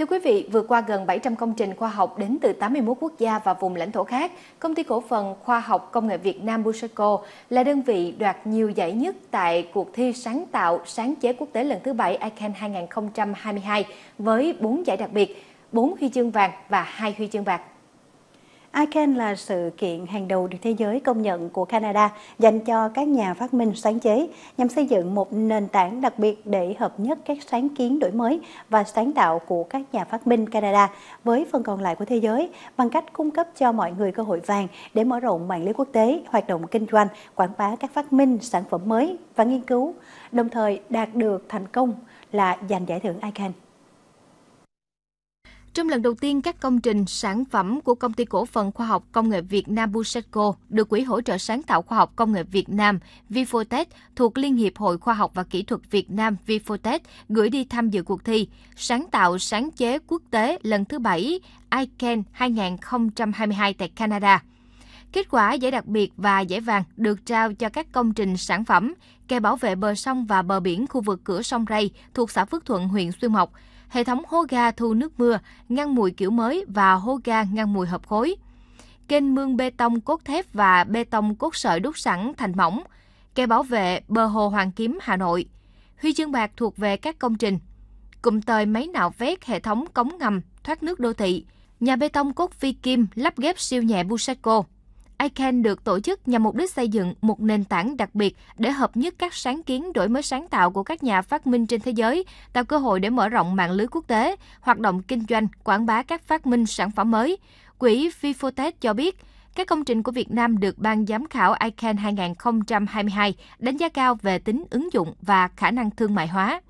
Thưa quý vị, vừa qua gần 700 công trình khoa học đến từ 81 quốc gia và vùng lãnh thổ khác, Công ty Cổ phần Khoa học Công nghệ Việt Nam Busaco là đơn vị đoạt nhiều giải nhất tại cuộc thi sáng tạo sáng chế quốc tế lần thứ 7 ICANN 2022 với 4 giải đặc biệt, 4 huy chương vàng và 2 huy chương bạc. ICANN là sự kiện hàng đầu được thế giới công nhận của Canada dành cho các nhà phát minh sáng chế nhằm xây dựng một nền tảng đặc biệt để hợp nhất các sáng kiến đổi mới và sáng tạo của các nhà phát minh Canada với phần còn lại của thế giới bằng cách cung cấp cho mọi người cơ hội vàng để mở rộng mạng lưới quốc tế, hoạt động kinh doanh, quảng bá các phát minh, sản phẩm mới và nghiên cứu, đồng thời đạt được thành công là giành giải thưởng ICANN. Trong lần đầu tiên, các công trình, sản phẩm của Công ty Cổ phần Khoa học Công nghệ Việt Nam Buseco được Quỹ hỗ trợ sáng tạo khoa học công nghệ Việt Nam Vifotech thuộc Liên hiệp Hội Khoa học và Kỹ thuật Việt Nam Vifotech gửi đi tham dự cuộc thi Sáng tạo sáng chế quốc tế lần thứ 7 ICANN 2022 tại Canada. Kết quả giải đặc biệt và giải vàng được trao cho các công trình sản phẩm kè bảo vệ bờ sông và bờ biển khu vực cửa sông Rây thuộc xã Phước Thuận, huyện Xuyên Mộc, hệ thống hố ga thu nước mưa, ngăn mùi kiểu mới và hố ga ngăn mùi hợp khối. Kênh mương bê tông cốt thép và bê tông cốt sợi đúc sẵn thành mỏng, kè bảo vệ bờ hồ Hoàng Kiếm, Hà Nội. Huy chương bạc thuộc về các công trình. Cụm tời máy nạo vét hệ thống cống ngầm, thoát nước đô thị, nhà bê tông cốt phi kim lắp ghép siêu nhẹ Buseco. ICANN được tổ chức nhằm mục đích xây dựng một nền tảng đặc biệt để hợp nhất các sáng kiến đổi mới sáng tạo của các nhà phát minh trên thế giới, tạo cơ hội để mở rộng mạng lưới quốc tế, hoạt động kinh doanh, quảng bá các phát minh sản phẩm mới. Quỹ Vifotech cho biết, các công trình của Việt Nam được Ban giám khảo ICANN 2022 đánh giá cao về tính ứng dụng và khả năng thương mại hóa.